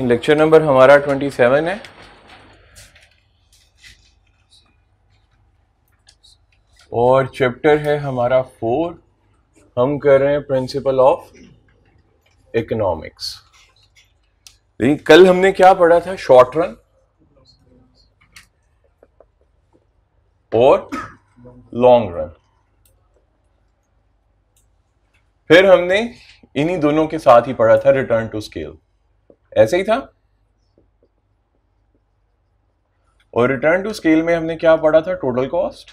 lecture number हमारा twenty seven है और चैप्टर है हमारा फोर हम कर रहे हैं प्रिंसिपल ऑफ इकोनॉमिक्स लेकिन कल हमने क्या पढ़ा था शॉर्ट रन और लॉन्ग रन फिर हमने इन्हीं दोनों के साथ ही पढ़ा था रिटर्न टू स्केल ऐसे ही था और रिटर्न टू स्केल में हमने क्या पढ़ा था टोटल कॉस्ट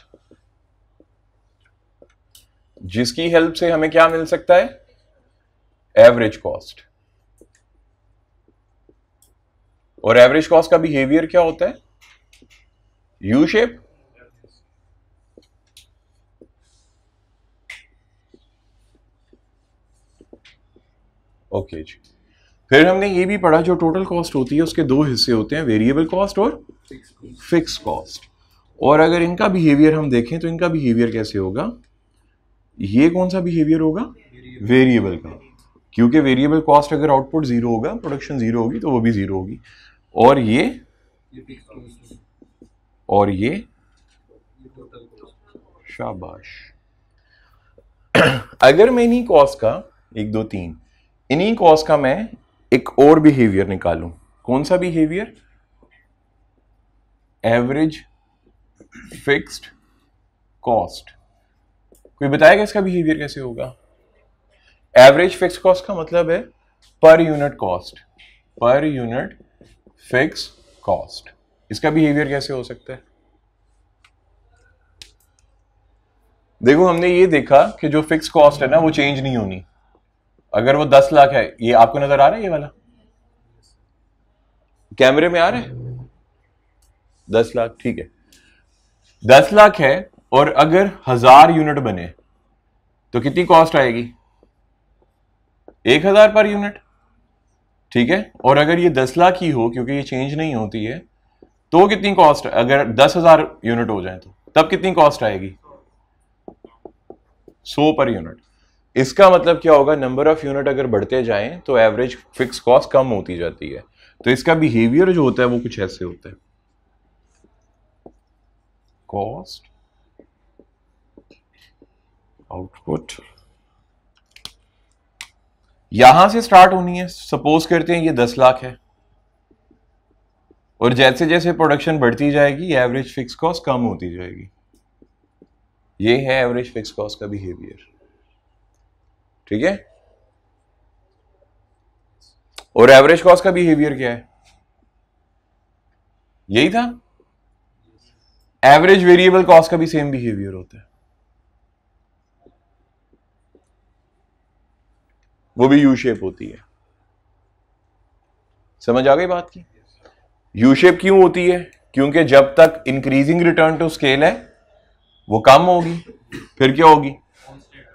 जिसकी हेल्प से हमें क्या मिल सकता है एवरेज कॉस्ट और एवरेज कॉस्ट का बिहेवियर क्या होता है यू शेप ओके जी फिर हमने ये भी पढ़ा जो टोटल कॉस्ट होती है उसके दो हिस्से होते हैं वेरिएबल कॉस्ट और फिक्स कॉस्ट और अगर इनका बिहेवियर हम देखें तो इनका बिहेवियर कैसे होगा ये कौन सा बिहेवियर होगा वेरिएबल का क्योंकि वेरिएबल कॉस्ट अगर आउटपुट ज़ीरो होगा प्रोडक्शन ज़ीरो होगी तो वो भी ज़ीरो होगी और ये और ये शाबाश अगर मैं इन्हीं कॉस्ट का एक दो तीन इन्हीं कॉस्ट का मैं एक और बिहेवियर निकालूं कौन सा बिहेवियर एवरेज फिक्स्ड कॉस्ट कोई बताएगा इसका बिहेवियर कैसे होगा एवरेज फिक्स कॉस्ट का मतलब है पर यूनिट कॉस्ट पर यूनिट फिक्स कॉस्ट इसका बिहेवियर कैसे हो सकता है देखो हमने ये देखा कि जो फिक्स कॉस्ट है ना वो चेंज नहीं होनी अगर वो दस लाख है ये आपको नजर आ रहा है ये वाला कैमरे में आ रहा है दस लाख ठीक है दस लाख है और अगर हजार यूनिट बने तो कितनी कॉस्ट आएगी एक हजार पर यूनिट ठीक है और अगर ये दस लाख ही हो क्योंकि ये चेंज नहीं होती है तो कितनी कॉस्ट अगर दस हजार यूनिट हो जाए तो तब कितनी कॉस्ट आएगी सौ पर यूनिट इसका मतलब क्या होगा नंबर ऑफ यूनिट अगर बढ़ते जाएं तो एवरेज फिक्स कॉस्ट कम होती जाती है तो इसका बिहेवियर जो होता है वो कुछ ऐसे होता है कॉस्ट आउटपुट यहां से स्टार्ट होनी है सपोज करते हैं ये दस लाख है और जैसे जैसे प्रोडक्शन बढ़ती जाएगी एवरेज फिक्स कॉस्ट कम होती जाएगी ये है एवरेज फिक्स कॉस्ट का बिहेवियर ठीक है और एवरेज कॉस्ट का बिहेवियर क्या है यही था एवरेज वेरिएबल कॉस्ट का भी सेम बिहेवियर होता है वो भी यू शेप होती है समझ आ गई बात की यू शेप क्यों होती है क्योंकि जब तक इंक्रीजिंग रिटर्न टू स्केल है वो कम होगी फिर क्या होगी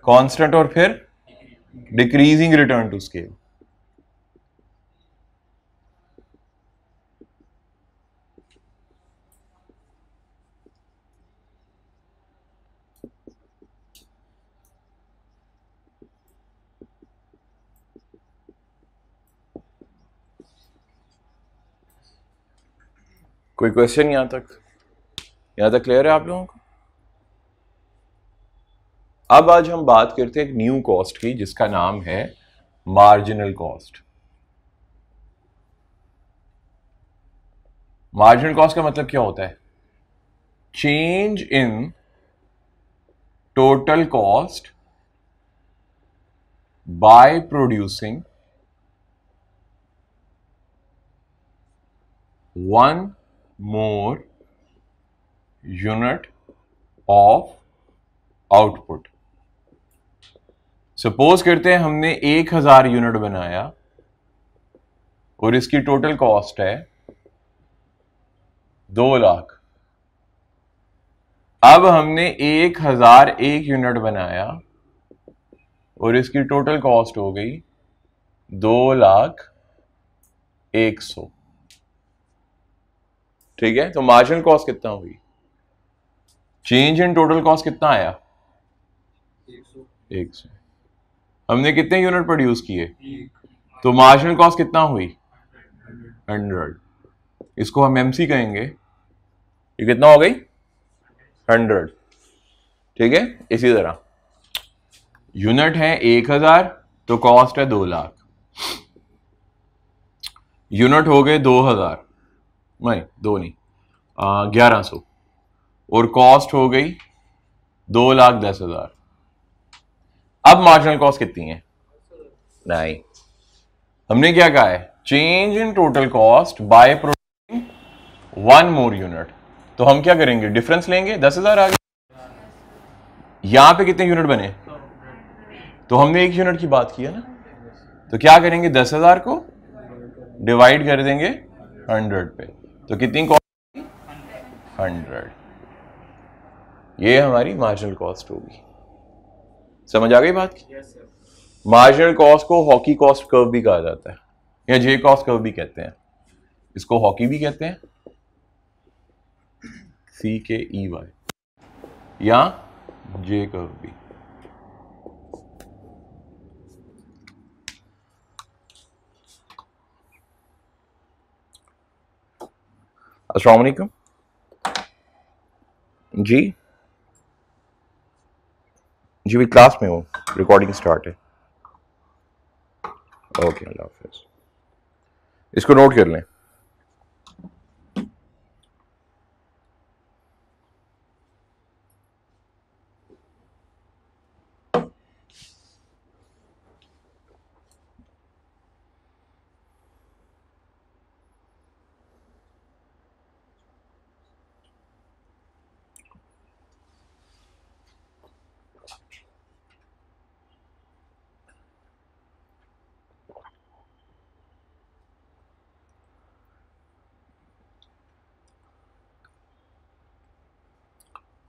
कांस्टेंट और फिर डिक्रीजिंग रिटर्न टू स्केल कोई क्वेश्चन यहां तक यहां तक क्लियर है आप लोगों को अब आज हम बात करते हैं एक न्यू कॉस्ट की जिसका नाम है मार्जिनल कॉस्ट मार्जिनल कॉस्ट का मतलब क्या होता है change in total cost by producing one more unit of output suppose करते हैं हमने एक हजार यूनिट बनाया और इसकी टोटल कॉस्ट है दो लाख अब हमने एक हजार एक यूनिट बनाया और इसकी टोटल कॉस्ट हो गई दो लाख एक सौ ठीक है तो मार्जिनल कॉस्ट कितना हुई चेंज इन टोटल कॉस्ट कितना आया एक सौ हमने कितने यूनिट प्रोड्यूस किए तो मार्जिनल कॉस्ट कितना हुई हंड्रेड इसको हम एमसी कहेंगे ये कितना हो गई हंड्रेड ठीक है इसी तरह यूनिट है एक हजार तो कॉस्ट है दो लाख यूनिट हो गए दो हजार नहीं दो नहीं ग्यारह सौ और कॉस्ट हो गई दो लाख दस हजार अब मार्जिनल कॉस्ट कितनी है नहीं हमने क्या कहा है change in total cost by producing one more unit तो हम क्या करेंगे डिफरेंस लेंगे दस हजार आगे यहां पे कितने यूनिट बने तो हमने एक यूनिट की बात की है ना तो क्या करेंगे दस हजार को डिवाइड कर देंगे हंड्रेड पे तो कितनी कॉस्ट हंड्रेड ये हमारी मार्जिनल कॉस्ट होगी समझ आ गई बात की मार्जिनल कॉस्ट को हॉकी कॉस्ट कर्व भी कहा जाता है या जे कॉस्ट कर्व भी कहते हैं इसको हॉकी भी कहते हैं सी के ई वाई या जे कर्व भी वालेकुम जी जी भी क्लास में हूँ रिकॉर्डिंग स्टार्ट है ओके अल्लाह हाफिज़ इसको नोट कर लें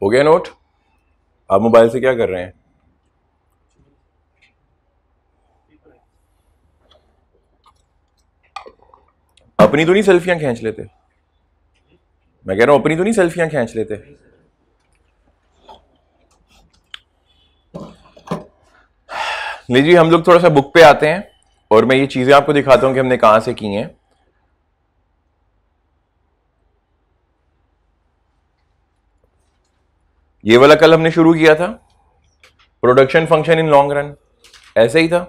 हो गया नोट आप मोबाइल से क्या कर रहे हैं अपनी तो नहीं सेल्फियां खींच लेते मैं कह रहा हूं अपनी तो नहीं सेल्फियां खींच लेते नहीं जी हम लोग थोड़ा सा बुक पे आते हैं और मैं ये चीज़ें आपको दिखाता हूं कि हमने कहां से की हैं ये वाला कल हमने शुरू किया था production function in long run ऐसे ही था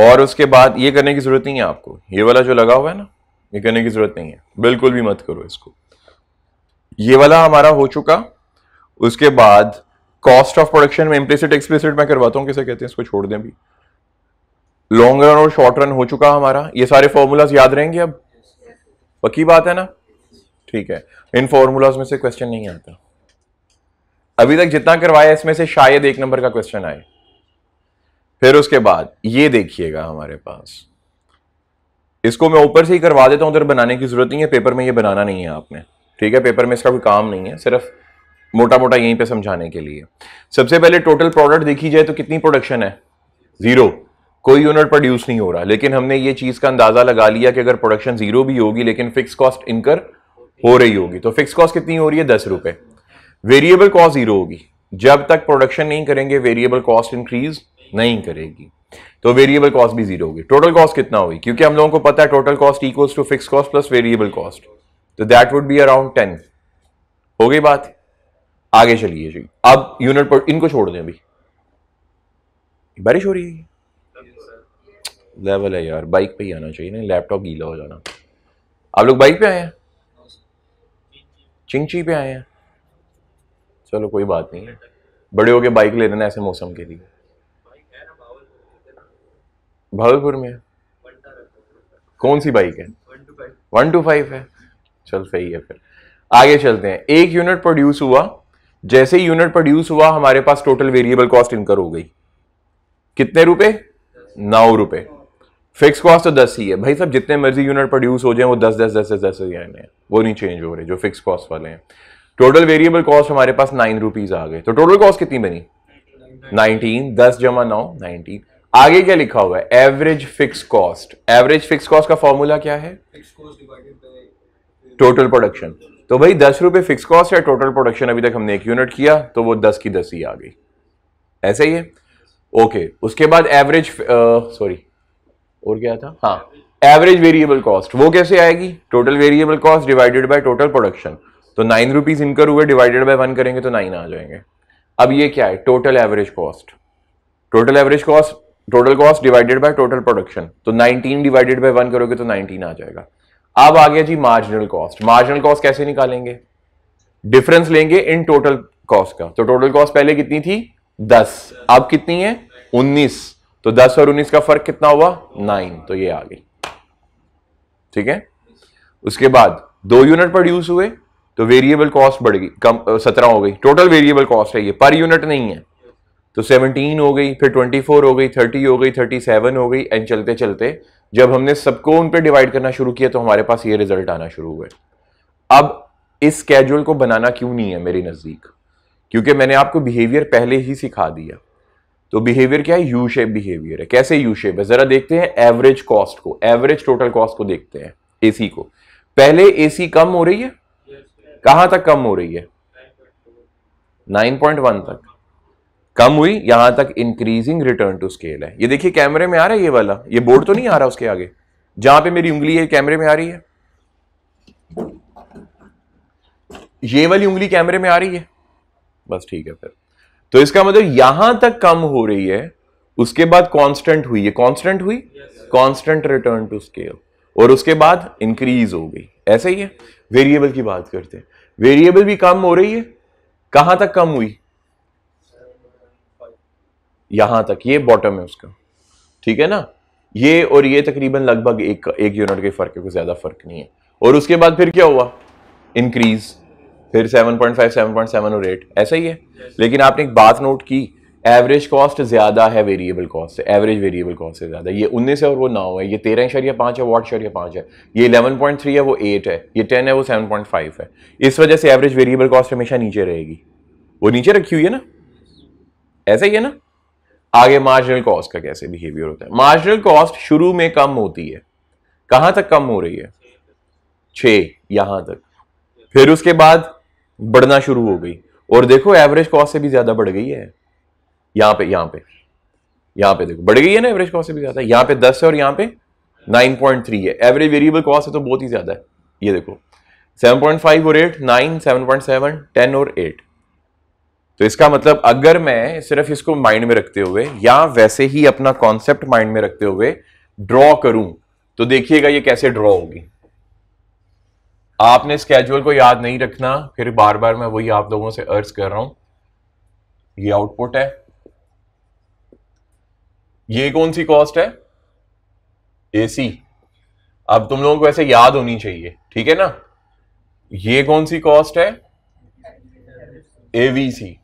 और उसके बाद ये करने की ज़रूरत नहीं है आपको ये वाला जो लगा हुआ है ना ये करने की ज़रूरत नहीं है बिल्कुल भी मत करो इसको ये वाला हमारा हो चुका उसके बाद कॉस्ट ऑफ प्रोडक्शन में इम्प्लिसिट एक्सप्लिसिट मैं करवाता हूँ किसे कहते हैं इसको छोड़ दें भी लॉन्ग रन और शॉर्ट रन हो चुका हमारा ये सारे फॉर्मूलाज याद रहेंगे अब पक्की बात है ना ठीक है इन फॉर्मूलाज में से क्वेश्चन नहीं आता अभी तक जितना करवाया इसमें से शायद एक नंबर का क्वेश्चन आए फिर उसके बाद ये देखिएगा हमारे पास इसको मैं ऊपर से ही करवा देता हूं उधर बनाने की जरूरत नहीं है पेपर में ये बनाना नहीं है आपने ठीक है पेपर में इसका कोई काम नहीं है सिर्फ मोटा मोटा यहीं पे समझाने के लिए सबसे पहले टोटल प्रोडक्ट देखी जाए तो कितनी प्रोडक्शन है जीरो कोई यूनिट प्रोड्यूस नहीं हो रहा लेकिन हमने ये चीज का अंदाजा लगा लिया कि अगर प्रोडक्शन जीरो भी होगी लेकिन फिक्स कॉस्ट इनकर हो रही होगी तो फिक्स कॉस्ट कितनी हो रही है दस रुपए वेरिएबल कॉस्ट जीरो होगी जब तक प्रोडक्शन नहीं करेंगे वेरिएबल कॉस्ट इंक्रीज नहीं करेगी तो वेरिएबल कॉस्ट भी जीरो होगी टोटल कॉस्ट कितना होगी क्योंकि हम लोगों को पता है total cost equals to fix cost plus variable cost तो that would be around ten हो गई बात आगे चलिए जी अब यूनिट पर इनको छोड़ दें अभी बारिश हो रही है लेवल है यार बाइक पे ही आना चाहिए ना लैपटॉप गीला हो जाना आप लोग बाइक पे आए हैं चिंची पे आए हैं चलो कोई बात नहीं बड़े होके बाइक ले लेना ऐसे मौसम के लिए भागलपुर में कौन सी बाइक है वन टू फाइव है चल सही है फिर आगे चलते हैं एक यूनिट प्रोड्यूस हुआ जैसे ही यूनिट प्रोड्यूस हुआ हमारे पास टोटल वेरिएबल कॉस्ट इनकर हो गई कितने रुपए नौ रुपए फिक्स कॉस्ट तो दस ही है भाई साहब जितने मर्जी यूनिट प्रोड्यूस हो जाए वो दस दस दस दस दस ही आने वो नहीं चेंज हो रहे जो फिक्स कॉस्ट वाले हैं टोटल वेरिएबल कॉस्ट हमारे पास नाइन रुपीज आ गए तो टोटल कॉस्ट कितनी बनी नाइनटीन दस जमा नौ नाइनटीन आगे क्या लिखा हुआ है average fix cost average fix cost का फॉर्मूला क्या है टोटल प्रोडक्शन तो भाई दस रुपए फिक्स कॉस्ट है टोटल प्रोडक्शन अभी तक हमने एक यूनिट किया तो वो दस की दस ही आ गई ऐसा ही है ओके उसके बाद एवरेज सॉरी uh, और क्या था हाँ एवरेज वेरिएबल कॉस्ट वो कैसे आएगी total variable cost divided by total production तो नाइन रुपीज इनकर हुए डिवाइडेड बाय वन करेंगे तो नाइन आ जाएंगे अब ये क्या है total average cost total average cost total cost divided by total production तो 19 डिवाइडेड बाय वन करोगे तो 19 आ जाएगा अब आ गया जी मार्जिनल कॉस्ट मार्जिनल कॉस्ट कैसे निकालेंगे डिफरेंस लेंगे इन टोटल कॉस्ट का तो टोटल कॉस्ट पहले कितनी थी 10 अब कितनी है 19 तो 10 और 19 का फर्क कितना हुआ 9 तो ये आ गई ठीक है उसके बाद दो यूनिट प्रोड्यूस हुए तो वेरिएबल कॉस्ट बढ़ गई कम सत्रह हो गई टोटल वेरिएबल कॉस्ट है ये पर यूनिट नहीं है तो सेवनटीन हो गई फिर ट्वेंटी फोर हो गई थर्टी हो गई थर्टी सेवन हो गई एंड चलते चलते जब हमने सबको उन पर डिवाइड करना शुरू किया तो हमारे पास ये रिजल्ट आना शुरू हुए अब इस कैजुअल को बनाना क्यों नहीं है मेरे नज़दीक क्योंकि मैंने आपको बिहेवियर पहले ही सिखा दिया तो बिहेवियर क्या है यू शेप बिहेवियर है कैसे यू शेप है जरा देखते हैं एवरेज कॉस्ट को एवरेज टोटल कॉस्ट को देखते हैं एसी को पहले एसी कम हो रही है कहां तक कम हो रही है 9.1 तक कम हुई यहां तक इंक्रीजिंग रिटर्न टू स्केल है ये देखिए कैमरे में आ रहा है ये वाला ये बोर्ड तो नहीं आ रहा उसके आगे जहां पे मेरी उंगली है कैमरे में आ रही है ये वाली उंगली कैमरे में आ रही है बस ठीक है फिर तो इसका मतलब यहां तक कम हो रही है उसके बाद कांस्टेंट हुई है कांस्टेंट हुई कांस्टेंट रिटर्न टू स्केल और उसके बाद इंक्रीज हो गई ऐसे ही है वेरिएबल की बात करते हैं वेरिएबल भी कम हो रही है कहां तक कम हुई यहां तक ये बॉटम है उसका ठीक है ना ये और ये तकरीबन लगभग एक एक यूनिट के फर्क है कोई ज्यादा फर्क नहीं है और उसके बाद फिर क्या हुआ इंक्रीज फिर 7.5 7.7 और 8 ऐसा ही है लेकिन आपने एक बात नोट की एवरेज कॉस्ट ज़्यादा है वेरिएबल कॉस्ट से एवरेज वेरिएबल कॉस्ट से ज़्यादा ये उन्नीस है और वो नौ है ये तेरह शरिया पाँच है वाट शरिया पाँच है ये इलेवन पॉइंट थ्री है वो एट है ये टेन है वो सेवन पॉइंट फाइव है इस वजह से एवरेज वेरिएबल कॉस्ट हमेशा नीचे रहेगी वो नीचे रखी हुई है ना ऐसा ही है ना आगे मार्जिनल कॉस्ट का कैसे बिहेवियर होता है मार्जिनल कॉस्ट शुरू में कम होती है कहाँ तक कम हो रही है छ यहाँ तक फिर उसके बाद बढ़ना शुरू हो गई और देखो एवरेज कॉस्ट से भी ज़्यादा बढ़ गई है यहां पे यहां पे यहां पे देखो बढ़ गई है ना एवरेज कॉस्ट से भी ज़्यादा यहां पे दस है और यहां पे नाइन पॉइंट थ्री है एवरेज वेरिएबल कॉस्ट है तो बहुत ही ज़्यादा है ये देखो सेवन पॉइंट फाइव और eight nine seven point seven ten और एट तो इसका मतलब अगर मैं सिर्फ इसको माइंड में रखते हुए या वैसे ही अपना कॉन्सेप्ट माइंड में रखते हुए ड्रॉ करूं तो देखिएगा ये कैसे ड्रॉ होगी आपने स्केजुअल को याद नहीं रखना फिर बार बार मैं वही आप लोगों से अर्ज कर रहा हूं ये आउटपुट है ये कौन सी कॉस्ट है एसी अब तुम लोगों को ऐसे याद होनी चाहिए ठीक है ना ये कौन सी कॉस्ट है एवीसी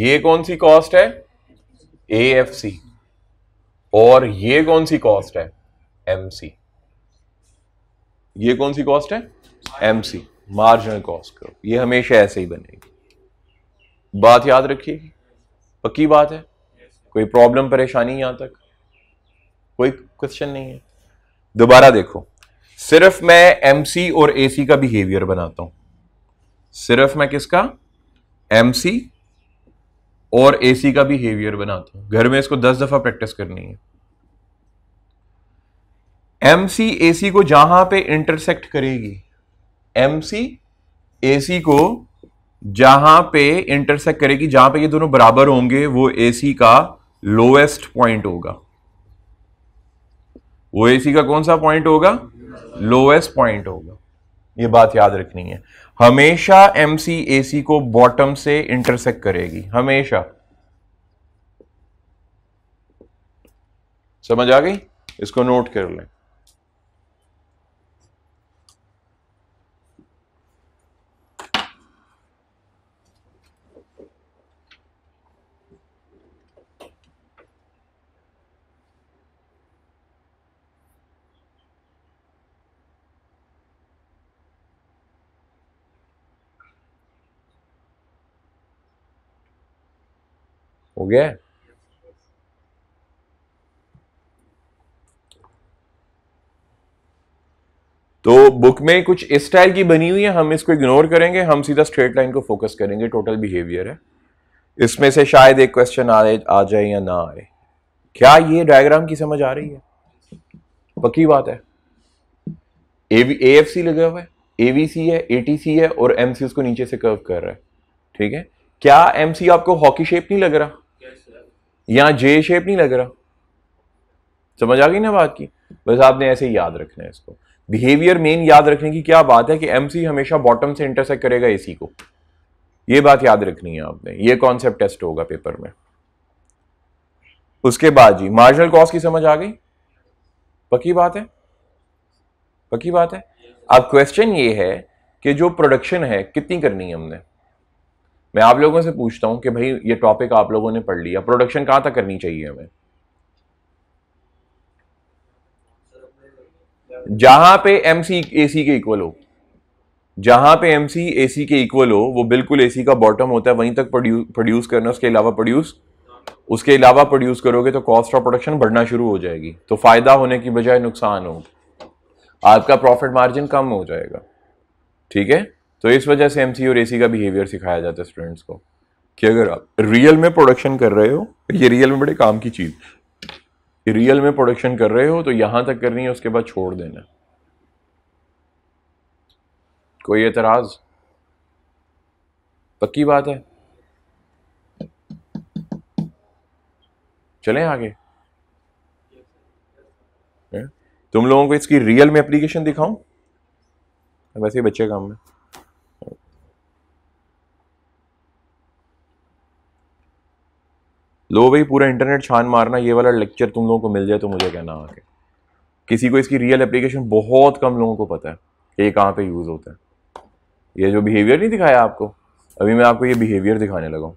ये कौन सी कॉस्ट है एएफसी और ये कौन सी कॉस्ट है एमसी ये कौन सी कॉस्ट है एमसी मार्जिनल कॉस्ट कर्व ये हमेशा ऐसे ही बनेगी बात याद रखिए पक्की बात है कोई प्रॉब्लम परेशानी यहां तक कोई क्वेश्चन नहीं है दोबारा देखो सिर्फ मैं एमसी और एसी का बिहेवियर बनाता हूं सिर्फ मैं किसका एमसी और एसी का बिहेवियर बनाता हूं घर में इसको दस दफा प्रैक्टिस करनी है एमसी एसी को जहां पे इंटरसेक्ट करेगी एमसी एसी को जहां पे इंटरसेक्ट करेगी जहां पे ये दोनों बराबर होंगे वो एसी का लोएस्ट पॉइंट होगा ओ का कौन सा पॉइंट होगा लोएस्ट पॉइंट होगा ये बात याद रखनी है हमेशा एम सी ए सी को बॉटम से इंटरसेक्ट करेगी हमेशा समझ आ गई इसको नोट कर लें हो गया तो बुक में कुछ इस स्टाइल की बनी हुई है हम इसको इग्नोर करेंगे हम सीधा स्ट्रेट लाइन को फोकस करेंगे टोटल बिहेवियर है इसमें से शायद एक क्वेश्चन आ आ जाए या ना आए क्या ये डायग्राम की समझ आ रही है पक्की बात है ए एफ सी लगा हुआ है एवीसी है एटीसी है और एमसी उसको नीचे से कर्व कर रहा है ठीक है क्या एमसी आपको हॉकी शेप नहीं लग रहा यहां जे शेप नहीं लग रहा समझ आ गई ना बात की बस आपने ऐसे याद रखना है इसको बिहेवियर मेन याद रखने की क्या बात है कि एमसी हमेशा बॉटम से इंटरसेक्ट करेगा एसी को ये बात याद रखनी है आपने ये कॉन्सेप्ट टेस्ट होगा पेपर में उसके बाद जी मार्जिनल कॉस्ट की समझ आ गई पक्की बात है पक्की बात है अब क्वेश्चन ये है कि जो प्रोडक्शन है कितनी करनी है हमने मैं आप लोगों से पूछता हूं कि भाई ये टॉपिक आप लोगों ने पढ़ लिया प्रोडक्शन कहां तक करनी चाहिए हमें जहां पे एमसी एसी के इक्वल हो जहां पे एमसी एसी के इक्वल हो वो बिल्कुल एसी का बॉटम होता है वहीं तक प्रोड्यूस प्रोड्यूस करना उसके अलावा प्रोड्यूस उसके अलावा प्रोड्यूस करोगे तो कॉस्ट ऑफ प्रोडक्शन बढ़ना शुरू हो जाएगी तो फायदा होने की बजाय नुकसान होगा आपका प्रॉफिट मार्जिन कम हो जाएगा ठीक है तो इस वजह से एम और ए का बिहेवियर सिखाया जाता है स्टूडेंट्स को कि अगर आप रियल में प्रोडक्शन कर रहे हो ये रियल में बड़े काम की चीज़ रियल में प्रोडक्शन कर रहे हो तो यहां तक करनी है उसके बाद छोड़ देना कोई एतराज़ पक्की बात है चलें आगे तुम लोगों को इसकी रियल में एप्लीकेशन दिखाऊं वैसे बच्चे काम में लो भाई पूरा इंटरनेट छान मारना ये वाला लेक्चर तुम लोगों को मिल जाए तो मुझे कहना आके किसी को इसकी रियल एप्लीकेशन बहुत कम लोगों को पता है कि ये कहाँ पे यूज़ होता है ये जो बिहेवियर नहीं दिखाया आपको अभी मैं आपको ये बिहेवियर दिखाने लगा हूँ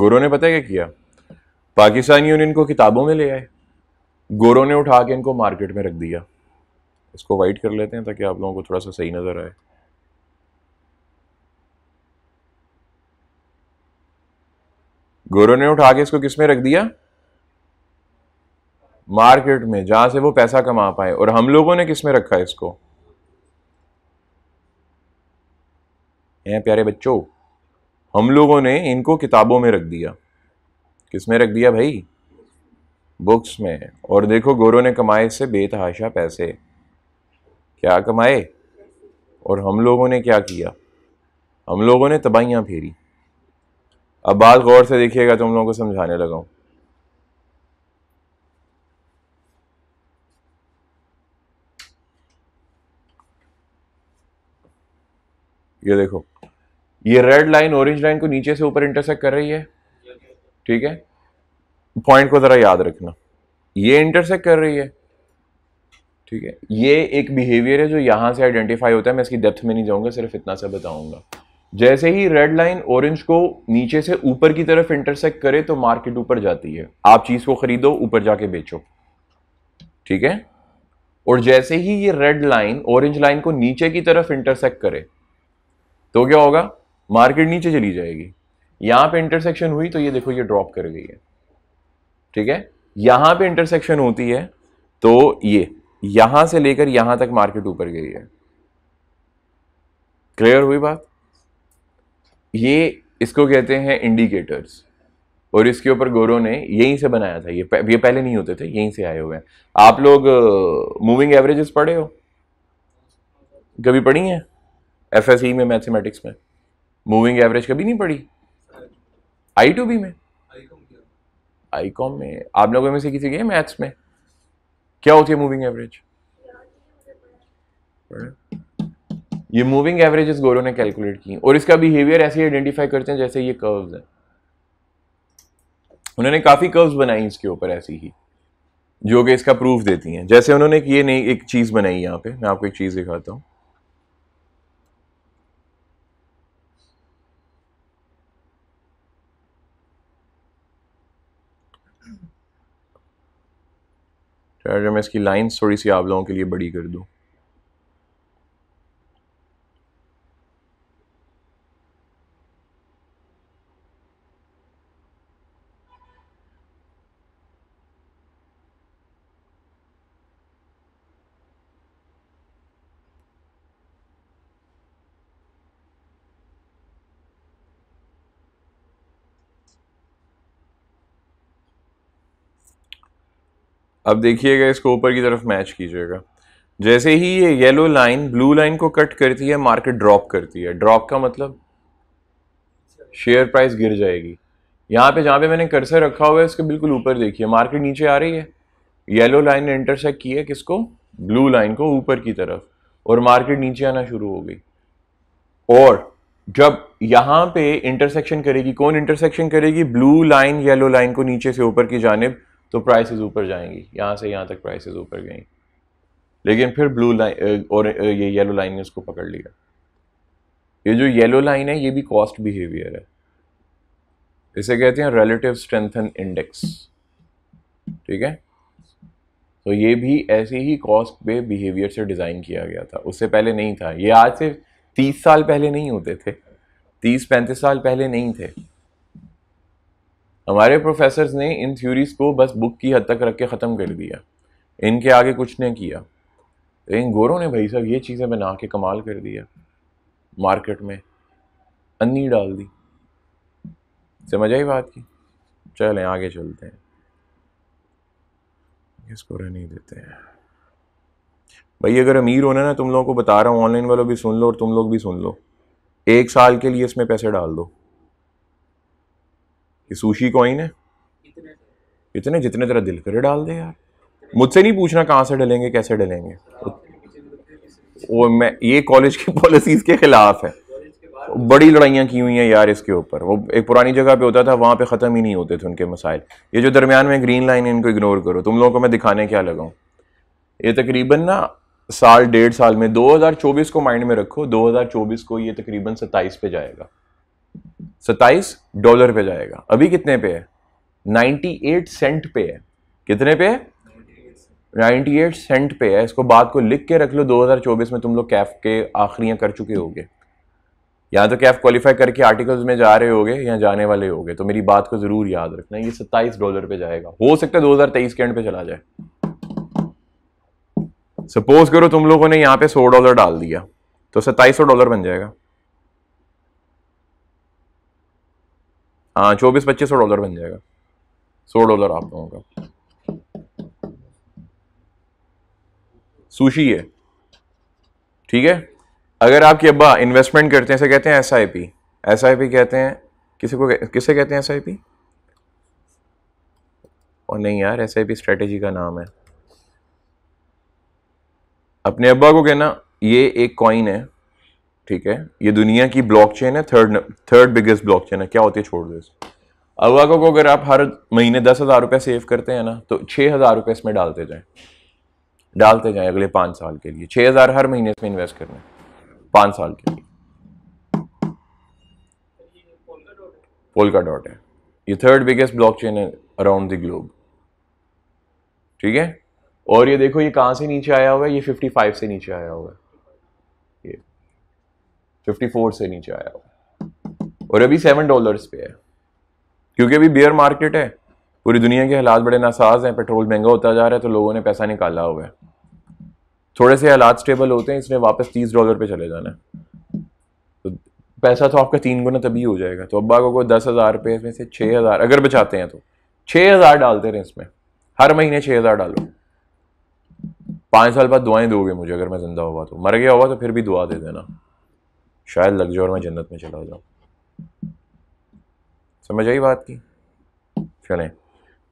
गोरों ने पता क्या किया पाकिस्तानियों यूनियन को किताबों में ले आए गोरों ने उठा के इनको मार्केट में रख दिया इसको वाइट कर लेते हैं ताकि आप लोगों को थोड़ा सा सही नज़र आए गोरों ने उठा के इसको किस में रख दिया मार्केट में जहां से वो पैसा कमा पाए और हम लोगों ने किस में रखा इसको हैं प्यारे बच्चों हम लोगों ने इनको किताबों में रख दिया किस में रख दिया भाई बुक्स में और देखो गोरों ने कमाए से बेतहाशा पैसे क्या कमाए और हम लोगों ने क्या किया हम लोगों ने तबाहियाँ फेरी अब बात गौर से देखिएगा तुम तो लोगों को समझाने लगा हूँ ये देखो ये रेड लाइन ऑरेंज लाइन को नीचे से ऊपर इंटरसेक्ट कर रही है ठीक है पॉइंट को ज़रा याद रखना ये इंटरसेक्ट कर रही है ठीक है ये एक बिहेवियर है जो यहां से आइडेंटिफाई होता है मैं इसकी डेप्थ में नहीं जाऊंगा सिर्फ इतना सा बताऊंगा जैसे ही रेड लाइन ऑरेंज को नीचे से ऊपर की तरफ इंटरसेक्ट करे तो मार्केट ऊपर जाती है आप चीज़ को खरीदो ऊपर जाके बेचो ठीक है और जैसे ही ये रेड लाइन ऑरेंज लाइन को नीचे की तरफ इंटरसेक्ट करे तो क्या होगा मार्केट नीचे चली जाएगी यहां पे इंटरसेक्शन हुई तो ये देखो ये ड्रॉप कर गई है ठीक है यहां पे इंटरसेक्शन होती है तो ये यहां से लेकर यहां तक मार्केट ऊपर गई है क्लियर हुई बात ये इसको कहते हैं इंडिकेटर्स और इसके ऊपर गोरो ने यहीं से बनाया था ये पह, ये पहले नहीं होते थे यहीं से आए हुए हैं आप लोग मूविंग एवरेजेस पढ़े हो कभी पढ़ी है एफएसई e में मैथमेटिक्स में मूविंग एवरेज कभी नहीं पड़ी आई टू बी में आई कॉम में आप लोगों में से किसी गए मैथ्स में क्या होती है मूविंग एवरेज ये मूविंग एवरेजेस गोरो ने कैलकुलेट की और इसका बिहेवियर ऐसे आइडेंटिफाई करते हैं जैसे ये कर्व्स हैं उन्होंने काफ़ी कर्व्स बनाई इसके ऊपर ऐसी ही जो कि इसका प्रूफ देती हैं जैसे उन्होंने एक ये नई एक चीज़ बनाई यहाँ पे मैं आपको एक चीज़ दिखाता हूँ चार्जर मैं इसकी लाइंस थोड़ी सी आप लोगों के लिए बड़ी कर दूँ अब देखिएगा इसको ऊपर की तरफ मैच कीजिएगा जैसे ही ये येलो लाइन ब्लू लाइन को कट करती है मार्केट ड्रॉप करती है ड्रॉप का मतलब शेयर प्राइस गिर जाएगी यहाँ पे जहाँ पे मैंने कर्सर रखा हुआ है इसके बिल्कुल ऊपर देखिए मार्केट नीचे आ रही है येलो लाइन ने इंटरसेक्ट की है किसको ब्लू लाइन को ऊपर की तरफ और मार्केट नीचे आना शुरू हो गई और जब यहाँ पे इंटरसेक्शन करेगी कौन इंटरसेक्शन करेगी ब्लू लाइन येलो लाइन को नीचे से ऊपर की जानब तो प्राइसेस ऊपर जाएंगी यहाँ से यहाँ तक प्राइसेस ऊपर गई लेकिन फिर ब्लू लाइन और ये येलो लाइन ने उसको पकड़ लिया ये जो येलो लाइन है ये भी कॉस्ट बिहेवियर है इसे कहते हैं रिलेटिव स्ट्रेंथन इंडेक्स ठीक है तो ये भी ऐसे ही कॉस्ट पे बिहेवियर से डिज़ाइन किया गया था उससे पहले नहीं था ये आज से तीस साल पहले नहीं होते थे तीस पैंतीस साल पहले नहीं थे हमारे प्रोफेसर ने इन थ्योरीज को बस बुक की हद तक रख के ख़त्म कर दिया इनके आगे कुछ नहीं किया तो इन गोरों ने भाई साहब ये चीज़ें बना के कमाल कर दिया मार्केट में अन्नी डाल दी समझ आई बात की चलें आगे चलते हैं इसको रहने देते हैं भाई अगर अमीर होना ना तुम लोगों को बता रहा हूँ ऑनलाइन वालों भी सुन लो और तुम लोग भी सुन लो एक साल के लिए इसमें पैसे डाल दो ये सुशी कॉइन है इतने जितने तरह दिल करे डाल दे यार मुझसे नहीं पूछना कहाँ से डलेंगे कैसे डलेंगे वो मैं ये कॉलेज की पॉलिसीज़ के ख़िलाफ़ है बड़ी लड़ाइयाँ की हुई हैं यार इसके ऊपर वो एक पुरानी जगह पे होता था वहाँ पे ख़त्म ही नहीं होते थे उनके मसाइल ये जो दरमियान में ग्रीन लाइन है इनको इग्नोर करो तुम लोगों को मैं दिखाने क्या लगाऊँ ये तकरीबन ना साल डेढ़ साल में 2024 को माइंड में रखो 2024 को ये तकरीबन सत्ताईस पे जाएगा सत्ताईस डॉलर पे जाएगा अभी कितने पे है 98 सेंट पे है कितने पे है 98 सेंट पे है इसको बात को लिख के रख लो 2024 में तुम लोग कैफ के आखिरियां कर चुके होगे या तो कैफ क्वालिफाई करके आर्टिकल्स में जा रहे होगे या जाने वाले होगे तो मेरी बात को जरूर याद रखना ये 27 डॉलर पे जाएगा हो सकता है 2023 के एंड पे चला जाए सपोज करो तुम लोगों ने यहाँ पे 100 डॉलर डाल दिया तो सत्ताईस डॉलर बन जाएगा हाँ चौबीस पच्चीस सौ डॉलर बन जाएगा सौ डॉलर आप लोगों का सुशी है ठीक है अगर आपके अब्बा इन्वेस्टमेंट करते हैं ऐसे कहते हैं S I P S I P कहते हैं किसी को किसे कहते हैं एस आई पी और नहीं यार एस आई पी स्ट्रेटेजी का नाम है अपने अब्बा को कहना ये एक कॉइन है ठीक है ये दुनिया की ब्लॉकचेन है थर्ड थर्ड बिगेस्ट ब्लॉकचेन है क्या होती है छोड़ दो इसको को अगर आप हर महीने दस हज़ार रुपये सेव करते हैं ना तो छः हज़ार रुपये इसमें डालते जाएं डालते जाएं अगले पाँच साल के लिए छः हज़ार हर महीने इसमें इन्वेस्ट करना है पाँच साल के लिए पोलका डॉट है ये थर्ड बिगेस्ट ब्लॉक चेन है अराउंड द ग्लोब ठीक है और ये देखो ये कहाँ से नीचे आया हुआ है ये 55 से नीचे आया हुआ है 54 से नीचे आया हुआ और अभी सेवन डॉलर्स पे है क्योंकि अभी बियर मार्केट है पूरी दुनिया के हालात बड़े नासाज हैं पेट्रोल महंगा होता जा रहा है तो लोगों ने पैसा निकाला हुआ है थोड़े से हालात स्टेबल होते हैं इसमें वापस तीस डॉलर पे चले जाना है तो पैसा तो आपका तीन गुना तभी हो जाएगा तो अब्बा को दस हज़ार रुपये में से छः हज़ार अगर बचाते हैं तो छः हज़ार डालते रहे इसमें हर महीने छः हज़ार डालो पाँच साल बाद दुआएं दोगे मुझे अगर मैं ज़िंदा हुआ तो मर गया हुआ तो फिर भी दुआ दे देना शायद लग जाओ और मैं जन्नत में चला जाऊँ समझ आई बात की चलें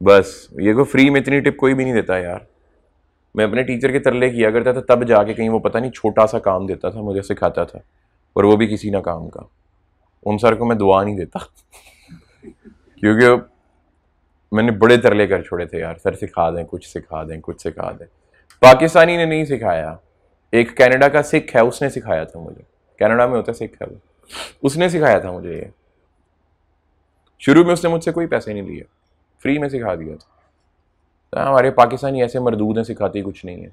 बस ये को तो फ्री में इतनी टिप कोई भी नहीं देता यार मैं अपने टीचर के तरले किया करता था तब जाके कहीं वो पता नहीं छोटा सा काम देता था मुझे सिखाता था और वो भी किसी ना काम का उन सर को मैं दुआ नहीं देता क्योंकि मैंने बड़े तरले कर छोड़े थे यार सर सिखा दें कुछ सिखा दें कुछ सिखा दें पाकिस्तानी ने नहीं सिखाया एक कनाडा का सिख है उसने सिखाया था मुझे कनाडा में होता सिख है वो उसने सिखाया था मुझे ये शुरू में उसने मुझसे कोई पैसे नहीं लिए फ्री में सिखा दिया था तो हमारे पाकिस्तानी ऐसे मरदूद हैं सिखाते कुछ नहीं है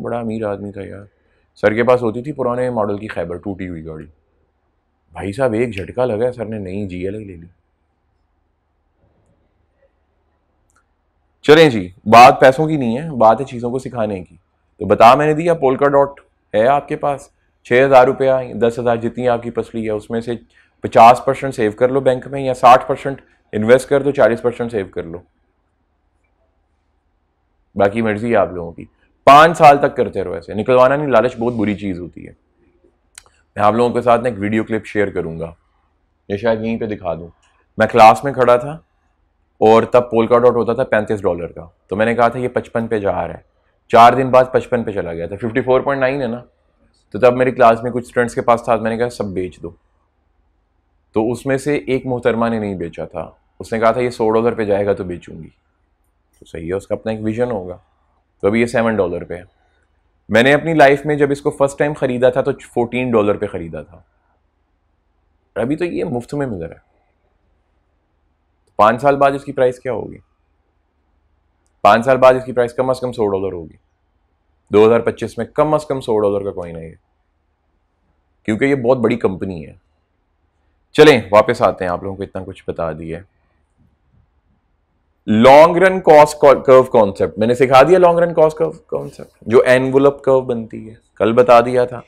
बड़ा अमीर आदमी था यार सर के पास होती थी पुराने मॉडल की खैबर टूटी हुई गाड़ी भाई साहब एक झटका लगा सर ने नई जी एल ले ली चलें जी बात पैसों की नहीं है बात है चीज़ों को सिखाने की तो बता मैंने दिया पोलका डॉट है आपके पास छः हज़ार रुपया दस हज़ार जितनी आपकी पसली है उसमें से पचास परसेंट सेव कर लो बैंक में या साठ परसेंट इन्वेस्ट कर दो चालीस परसेंट सेव कर लो बाकी मर्जी है आप लोगों की पाँच साल तक करते रहो ऐसे निकलवाना नहीं लालच बहुत बुरी चीज़ होती है मैं आप लोगों के साथ ना एक वीडियो क्लिप शेयर करूँगा ये शायद यहीं पे दिखा दूँ मैं क्लास में खड़ा था और तब पोलका डॉट होता था पैंतीस डॉलर का तो मैंने कहा था ये पचपन पे जा रहा है चार दिन बाद पचपन पे चला गया था फिफ्टी फोर पॉइंट नाइन है ना तो तब मेरी क्लास में कुछ स्टूडेंट्स के पास था मैंने कहा सब बेच दो तो उसमें से एक मोहतरमा ने नहीं बेचा था उसने कहा था ये सौ डॉलर पे जाएगा तो बेचूंगी तो सही है उसका अपना एक विजन होगा तो अभी ये सेवन डॉलर पे है मैंने अपनी लाइफ में जब इसको फर्स्ट टाइम ख़रीदा था तो फोर्टीन डॉलर पे ख़रीदा था अभी तो ये मुफ्त में मिल रहा है पाँच साल बाद इसकी प्राइस क्या होगी पाँच साल बाद इसकी प्राइस कम अज़ कम सौ डॉलर होगी 2025 में कम अज़ कम सौ डॉलर का कॉइन है ये क्योंकि ये बहुत बड़ी कंपनी है चलें वापस आते हैं आप लोगों को इतना कुछ बता दिया long run cost curve concept मैंने सिखा दिया long run cost curve concept जो एनवलप कर्व बनती है कल बता दिया था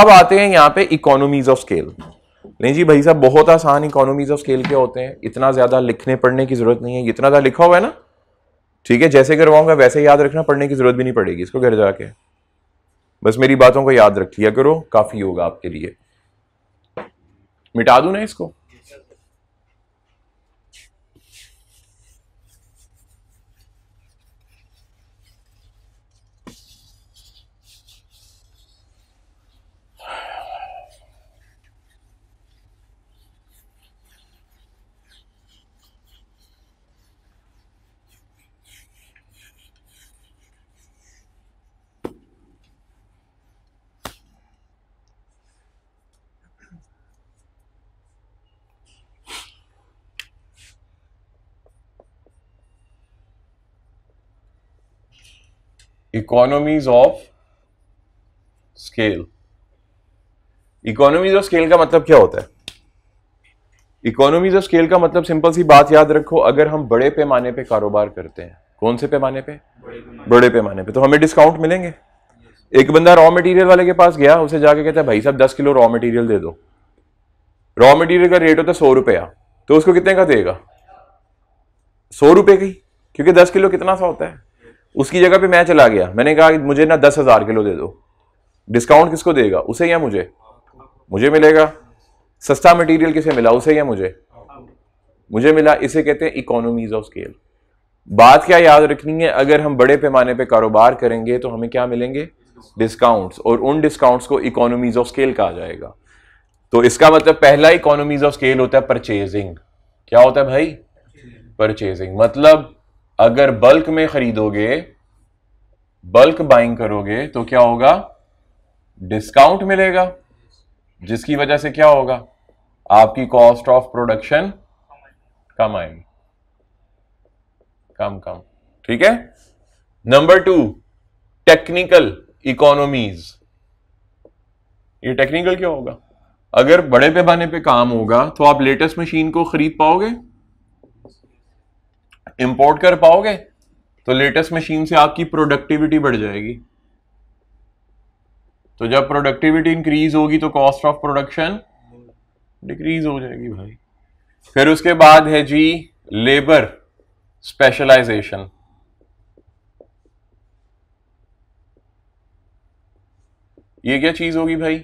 अब आते हैं यहाँ पे इकोनॉमीज ऑफ स्केल नहीं जी भाई साहब बहुत आसान इकोनॉमीज ऑफ स्केल के होते हैं इतना ज्यादा लिखने पढ़ने की जरूरत नहीं है इतना ज्यादा लिखा हुआ है ना ठीक है जैसे करवाऊंगा वैसे याद रखना पढ़ने की जरूरत भी नहीं पड़ेगी इसको घर जाके बस मेरी बातों को याद रख लिया करो काफ़ी होगा आपके लिए मिटा दूँ ना इसको economies of scale economies of scale का मतलब क्या होता है इकोनॉमीज ऑफ स्केल का मतलब सिंपल सी बात याद रखो अगर हम बड़े पैमाने पे कारोबार करते हैं कौन से पैमाने पे बड़े पैमाने पे तो हमें डिस्काउंट मिलेंगे एक बंदा रॉ मटेरियल वाले के पास गया उसे जाके कहता है भाई साहब दस किलो रॉ मटेरियल दे दो रॉ मटेरियल का रेट होता है सौ रुपया तो उसको कितने का देगा सौ रुपये की क्योंकि दस किलो कितना सा होता है उसकी जगह पे मैं चला गया मैंने कहा मुझे ना दस हज़ार किलो दे दो डिस्काउंट किसको देगा उसे या मुझे मुझे मिलेगा सस्ता मटेरियल किसे मिला उसे या मुझे मुझे मिला इसे कहते हैं इकोनॉमीज ऑफ स्केल बात क्या याद रखनी है अगर हम बड़े पैमाने पे कारोबार करेंगे तो हमें क्या मिलेंगे डिस्काउंट्स और उन डिस्काउंट्स को इकोनॉमीज ऑफ स्केल कहा जाएगा तो इसका मतलब पहला इकोनॉमीज ऑफ स्केल होता है परचेजिंग क्या होता है भाई परचेजिंग मतलब अगर बल्क में खरीदोगे बल्क बाइंग करोगे तो क्या होगा डिस्काउंट मिलेगा जिसकी वजह से क्या होगा आपकी कॉस्ट ऑफ प्रोडक्शन कम आएगी कम कम ठीक है नंबर टू टेक्निकल इकोनॉमीज ये टेक्निकल क्या होगा अगर बड़े पैमाने पे काम होगा तो आप लेटेस्ट मशीन को खरीद पाओगे इंपोर्ट कर पाओगे तो लेटेस्ट मशीन से आपकी प्रोडक्टिविटी बढ़ जाएगी तो जब प्रोडक्टिविटी इंक्रीज होगी तो कॉस्ट ऑफ प्रोडक्शन डिक्रीज हो जाएगी भाई फिर उसके बाद है जी लेबर स्पेशलाइजेशन ये क्या चीज होगी भाई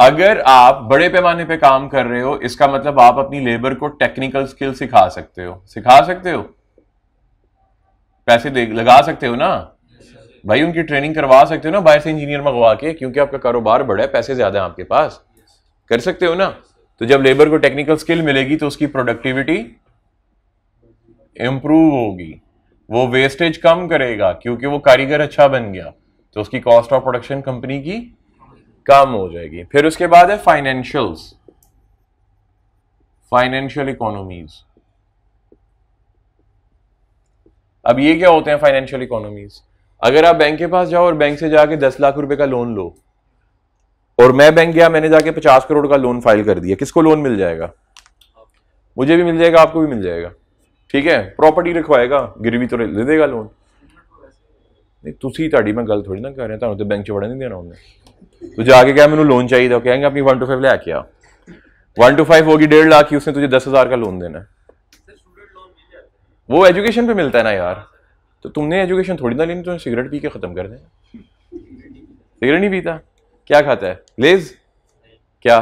अगर आप बड़े पैमाने पे काम कर रहे हो इसका मतलब आप अपनी लेबर को टेक्निकल स्किल सिखा सकते हो सिखा सकते हो पैसे दे लगा सकते हो ना भाई उनकी ट्रेनिंग करवा सकते हो ना बाहर से इंजीनियर मंगवा के क्योंकि आपका कारोबार बड़ा है पैसे ज्यादा है आपके पास कर सकते हो ना तो जब लेबर को टेक्निकल स्किल मिलेगी तो उसकी प्रोडक्टिविटी इंप्रूव होगी वो वेस्टेज कम करेगा क्योंकि वो कारीगर अच्छा बन गया तो उसकी कॉस्ट ऑफ प्रोडक्शन कंपनी की कम हो जाएगी फिर उसके बाद है फाइनेंशियल्स फाइनेंशियल इकोनॉमीज अब ये क्या होते हैं फाइनेंशियल इकोनॉमीज अगर आप बैंक के पास जाओ और बैंक से जाके दस लाख रुपए का लोन लो और मैं बैंक गया मैंने जाके पचास करोड़ का लोन फाइल कर दिया किसको लोन मिल जाएगा मुझे भी मिल जाएगा आपको भी मिल जाएगा ठीक है प्रॉपर्टी रखवाएगा गिरवी तो ले देगा लोन नहीं ਤੁਸੀਂ ਤੁਹਾਡੀ ਮੈਂ ਗੱਲ ਥੋੜੀ ਨਾ ਕਰ ਰਿਹਾ ਤੁਹਾਨੂੰ ਤੇ ਬੈਂਕ ਚ ਵੜਨ ਨਹੀਂ तो जो आगे क्या मैंने लोन चाहिए था कहेंगे अपनी वन टू फाइव ले आके आ वन टू फाइव होगी डेढ़ लाख की उसने तुझे दस हज़ार का लोन देना है वो एजुकेशन पे मिलता है ना यार तो तुमने एजुकेशन थोड़ी ना लेनी तुमने सिगरेट पी के ख़त्म कर देना सिगरेट नहीं पीता क्या खाता है लेज क्या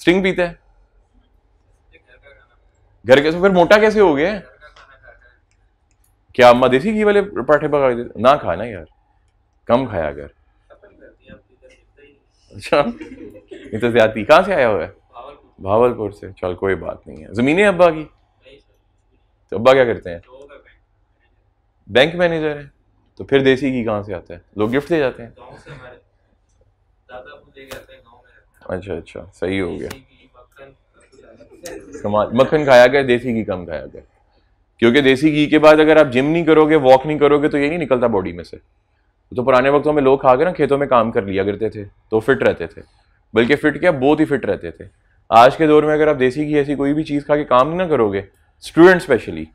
स्ट्रिंग पीता है घर के फिर मोटा कैसे हो गया क्या अम्मा देसी घी वाले पराठे पका ना खाना यार कम खाया घर अच्छा तो ज्यादा कहाँ से आया हुआ है भावलपुर से चल कोई बात नहीं है ज़मीन है अब्बा की तो अब्बा क्या करते हैं बैंक मैनेजर है तो फिर देसी घी कहाँ से आता है लोग गिफ्ट दे जाते हैं अच्छा अच्छा सही हो गया मक्खन खाया गया देसी घी कम खाया गया क्योंकि देसी घी के बाद अगर आप जिम नहीं करोगे वॉक नहीं करोगे तो ये नहीं निकलता बॉडी में से तो पुराने वक्तों में लोग खा ना खेतों में काम कर लिया करते थे तो फिट रहते थे बल्कि फिट क्या बहुत ही फिट रहते थे आज के दौर में अगर आप देसी घी ऐसी कोई भी चीज़ खा के काम ना करोगे स्टूडेंट स्पेशली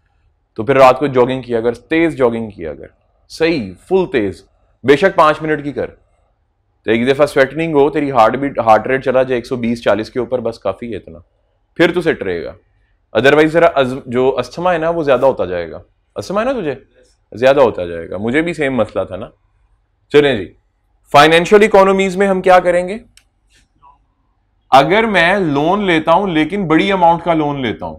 तो फिर रात को जॉगिंग किया अगर तेज़ जॉगिंग किया अगर सही फुल तेज़ बेशक पाँच मिनट की कर तो एक दफ़ा स्वेटनिंग हो तेरी हार्ट बीट हार्ट रेट चला जाए 120 40 के ऊपर बस काफ़ी है इतना फिर तो सेट रहेगा अदरवाइज ज़रा जो अस्थमा है ना वो ज़्यादा होता जाएगा अस्थमा है ना तुझे ज़्यादा होता जाएगा मुझे भी सेम मसला था ना चलिए जी फाइनेंशियल इकोनॉमीज में हम क्या करेंगे अगर मैं लोन लेता हूं लेकिन बड़ी अमाउंट का लोन लेता हूं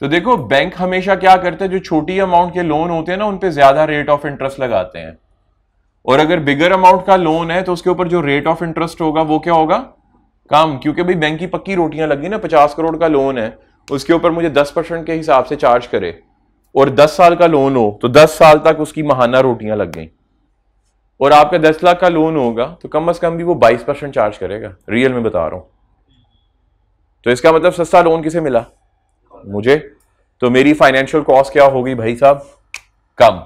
तो देखो बैंक हमेशा क्या करते हैं जो छोटी अमाउंट के लोन होते हैं ना उनपे ज्यादा रेट ऑफ इंटरेस्ट लगाते हैं और अगर बिगर अमाउंट का लोन है तो उसके ऊपर जो रेट ऑफ इंटरेस्ट होगा वो क्या होगा कम क्योंकि भाई बैंक की पक्की रोटियां लगी ना पचास करोड़ का लोन है उसके ऊपर मुझे दस परसेंट के हिसाब से चार्ज करे और दस साल का लोन हो तो दस साल तक उसकी महाना रोटियां लग गई और आपका दस लाख का लोन होगा तो कम अज कम भी वो बाईस परसेंट चार्ज करेगा रियल में बता रहा हूं तो इसका मतलब सस्ता लोन किसे मिला मुझे तो मेरी फाइनेंशियल कॉस्ट क्या होगी भाई साहब कम